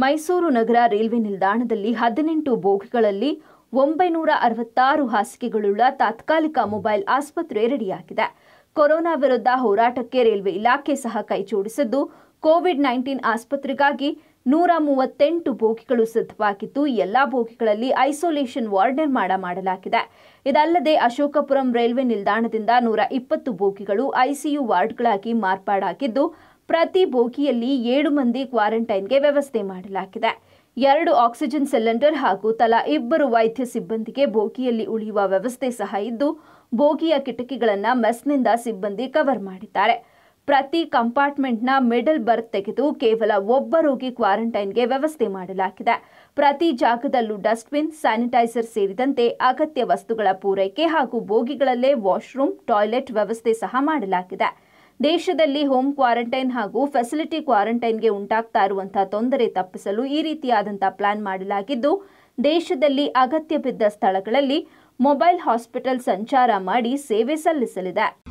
ಮೈಸೂರು ನಗರ railway ನಿಲ್ದಾಣದಲ್ಲಿ ಹದಿನೆಂಟು ಬೋಗಿಗಳಲ್ಲಿ ಒಂಬೈನೂರ ಅರವತ್ತಾರು ಹಾಸಿಗೆಗಳುಳ್ಳ ತಾತ್ಕಾಲಿಕ ಮೊಬೈಲ್ ಆಸ್ಪತ್ರೆ ರೆಡಿಯಾಗಿದೆ ಕೊರೋನಾ ವಿರುದ್ಧ ಹೋರಾಟಕ್ಕೆ ರೈಲ್ವೆ ಇಲಾಖೆ ಸಹ ಕೈಜೋಡಿಸಿದ್ದು ಕೋವಿಡ್ ನೈನ್ಟೀನ್ ಆಸ್ಪತ್ರೆಗಾಗಿ ನೂರ ಮೂವತ್ತೆಂಟು ಬೋಗಿಗಳು ಸಿದ್ಧವಾಗಿದ್ದು ಎಲ್ಲ ಬೋಗಿಗಳಲ್ಲಿ ಐಸೋಲೇಷನ್ ವಾರ್ಡ್ ನಿರ್ಮಾಣ ಮಾಡಲಾಗಿದೆ ಇದಲ್ಲದೆ ಅಶೋಕಪುರಂ ರೈಲ್ವೆ ನಿಲ್ದಾಣದಿಂದ ನೂರ ಇಪ್ಪತ್ತು ಬೋಗಿಗಳು ಐಸಿಯು ವಾರ್ಡ್ಗಳಾಗಿ ಮಾರ್ಪಾಡಾಗಿದ್ದು ಪ್ರತಿ ಬೋಗಿಯಲ್ಲಿ ಏಳು ಮಂದಿ ಕ್ವಾರಂಟೈನ್ಗೆ ವ್ಯವಸ್ಥೆ ಮಾಡಲಾಗಿದೆ ಎರಡು ಆಕ್ಸಿಜನ್ ಸಿಲಿಂಡರ್ ಹಾಗೂ ತಲಾ ಇಬ್ಬರು ವೈದ್ಯ ಸಿಬ್ಬಂದಿಗೆ ಬೋಗಿಯಲ್ಲಿ ಉಳಿಯುವ ವ್ಯವಸ್ಥೆ ಸಹ ಇದ್ದು ಬೋಗಿಯ ಕಿಟಕಿಗಳನ್ನು ಮೆಸ್ನಿಂದ ಸಿಬ್ಬಂದಿ ಕವರ್ ಮಾಡಿದ್ದಾರೆ ಪ್ರತಿ ಕಂಪಾರ್ಟ್ಮೆಂಟ್ನ ಮಿಡಲ್ ಬರ್ತ್ ತೆಗೆದು ಕೇವಲ ಒಬ್ಬ ರೋಗಿ ಕ್ವಾರಂಟೈನ್ಗೆ ವ್ಯವಸ್ಥೆ ಮಾಡಲಾಗಿದೆ ಪ್ರತಿ ಜಾಗದಲ್ಲೂ ಡಸ್ಟ್ಬಿನ್ ಸ್ಯಾನಿಟೈಸರ್ ಸೇರಿದಂತೆ ಅಗತ್ಯ ವಸ್ತುಗಳ ಪೂರೈಕೆ ಹಾಗೂ ಬೋಗಿಗಳಲ್ಲೇ ವಾಶ್ರೂಮ್ ಟಾಯ್ಲೆಟ್ ವ್ಯವಸ್ಥೆ ಸಹ ಮಾಡಲಾಗಿದೆ ದೇಶದಲ್ಲಿ ಹೋಮ್ ಕ್ವಾರಂಟೈನ್ ಹಾಗೂ ಫೆಸಿಲಿಟಿ ಕ್ವಾರಂಟೈನ್ಗೆ ಉಂಟಾಗ್ತಾ ಇರುವಂತಹ ತೊಂದರೆ ತಪ್ಪಿಸಲು ಈ ರೀತಿಯಾದಂತಹ ಪ್ಲಾನ್ ಮಾಡಲಾಗಿದ್ದು ದೇಶದಲ್ಲಿ ಅಗತ್ಯ ಬಿದ್ದ ಸ್ಥಳಗಳಲ್ಲಿ ಮೊಬೈಲ್ ಹಾಸ್ಪಿಟಲ್ ಸಂಚಾರ ಮಾಡಿ ಸೇವೆ ಸಲ್ಲಿಸಲಿದೆ